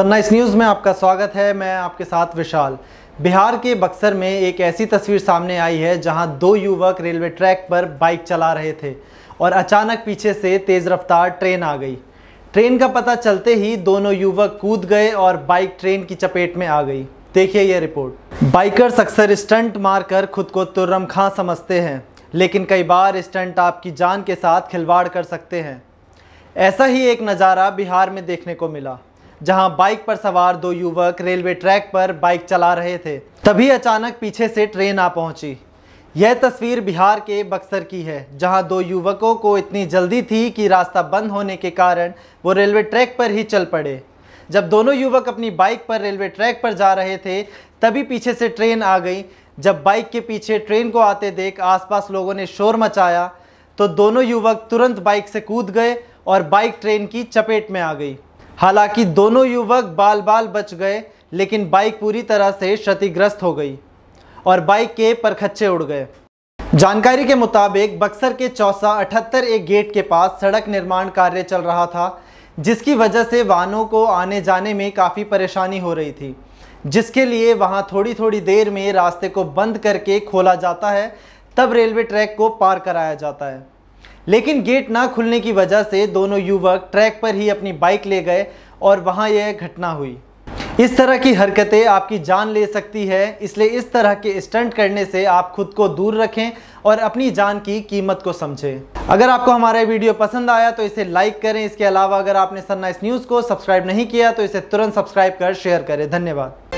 सन्नाइस news में आपका स्वागत है मैं आपके साथ विशाल बिहार के बक्सर में एक ऐसी तस्वीर सामने आई है जहां दो युवक रेलवे ट्रैक पर बाइक चला रहे थे और अचानक पीछे से तेज़ रफ्तार ट्रेन आ गई ट्रेन का पता चलते ही दोनों युवक कूद गए और बाइक ट्रेन की चपेट में आ गई देखिए यह रिपोर्ट बाइकर्स अक्सर स्टंट मारकर खुद को तुर्रम खां समझते हैं लेकिन कई बार स्टंट आपकी जान के साथ खिलवाड़ कर सकते हैं ऐसा ही एक नज़ारा बिहार में देखने को मिला जहां बाइक पर सवार दो युवक रेलवे ट्रैक पर बाइक चला रहे थे तभी अचानक पीछे से ट्रेन आ पहुंची यह तस्वीर बिहार के बक्सर की है जहां दो युवकों को इतनी जल्दी थी कि रास्ता बंद होने के कारण वो रेलवे ट्रैक पर ही चल पड़े जब दोनों युवक अपनी बाइक पर रेलवे ट्रैक पर जा रहे थे तभी पीछे से ट्रेन आ गई जब बाइक के पीछे ट्रेन को आते देख आसपास लोगों ने शोर मचाया तो दोनों युवक तुरंत बाइक से कूद गए और बाइक ट्रेन की चपेट में आ गई हालांकि दोनों युवक बाल बाल बच गए लेकिन बाइक पूरी तरह से क्षतिग्रस्त हो गई और बाइक के परखच्चे उड़ गए जानकारी के मुताबिक बक्सर के चौसा अठहत्तर ए गेट के पास सड़क निर्माण कार्य चल रहा था जिसकी वजह से वाहनों को आने जाने में काफ़ी परेशानी हो रही थी जिसके लिए वहाँ थोड़ी थोड़ी देर में रास्ते को बंद करके खोला जाता है तब रेलवे ट्रैक को पार कराया जाता है लेकिन गेट ना खुलने की वजह से दोनों युवक ट्रैक पर ही अपनी बाइक ले गए और वहाँ यह घटना हुई इस तरह की हरकतें आपकी जान ले सकती है इसलिए इस तरह के स्टंट करने से आप खुद को दूर रखें और अपनी जान की कीमत को समझें अगर आपको हमारा वीडियो पसंद आया तो इसे लाइक करें इसके अलावा अगर आपने सन न्यूज़ को सब्सक्राइब नहीं किया तो इसे तुरंत सब्सक्राइब कर शेयर करें धन्यवाद